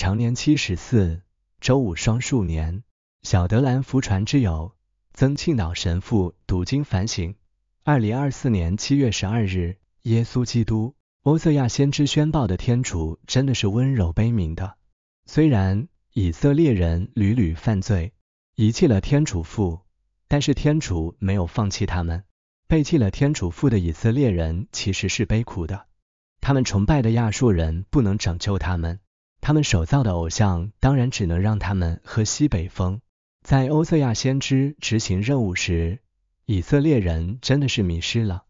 长年七十四，周五双数年，小德兰福传之友，曾庆岛神父读经反省。二零二四年七月十二日，耶稣基督，欧瑟亚先知宣报的天主真的是温柔悲悯的。虽然以色列人屡屡犯罪，遗弃了天主父，但是天主没有放弃他们。背弃了天主父的以色列人其实是悲苦的。他们崇拜的亚述人不能拯救他们。他们手造的偶像，当然只能让他们喝西北风。在欧瑟亚先知执行任务时，以色列人真的是迷失了。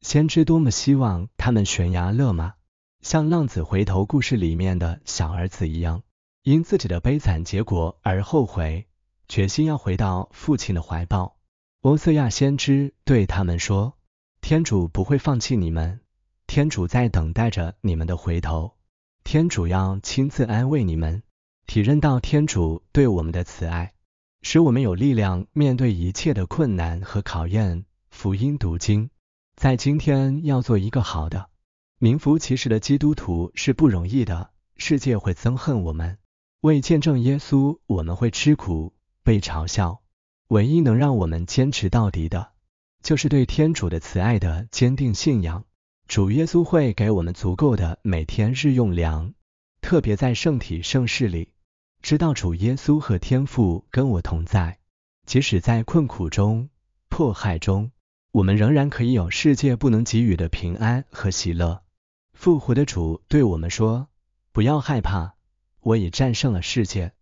先知多么希望他们悬崖勒马，像浪子回头故事里面的小儿子一样，因自己的悲惨结果而后悔，决心要回到父亲的怀抱。欧瑟亚先知对他们说：“天主不会放弃你们，天主在等待着你们的回头。”天主要亲自安慰你们，体认到天主对我们的慈爱，使我们有力量面对一切的困难和考验。福音读经，在今天要做一个好的、名副其实的基督徒是不容易的，世界会憎恨我们，为见证耶稣，我们会吃苦、被嘲笑。唯一能让我们坚持到底的，就是对天主的慈爱的坚定信仰。主耶稣会给我们足够的每天日用粮，特别在圣体圣事里，知道主耶稣和天赋跟我同在，即使在困苦中、迫害中，我们仍然可以有世界不能给予的平安和喜乐。复活的主对我们说：“不要害怕，我已战胜了世界。”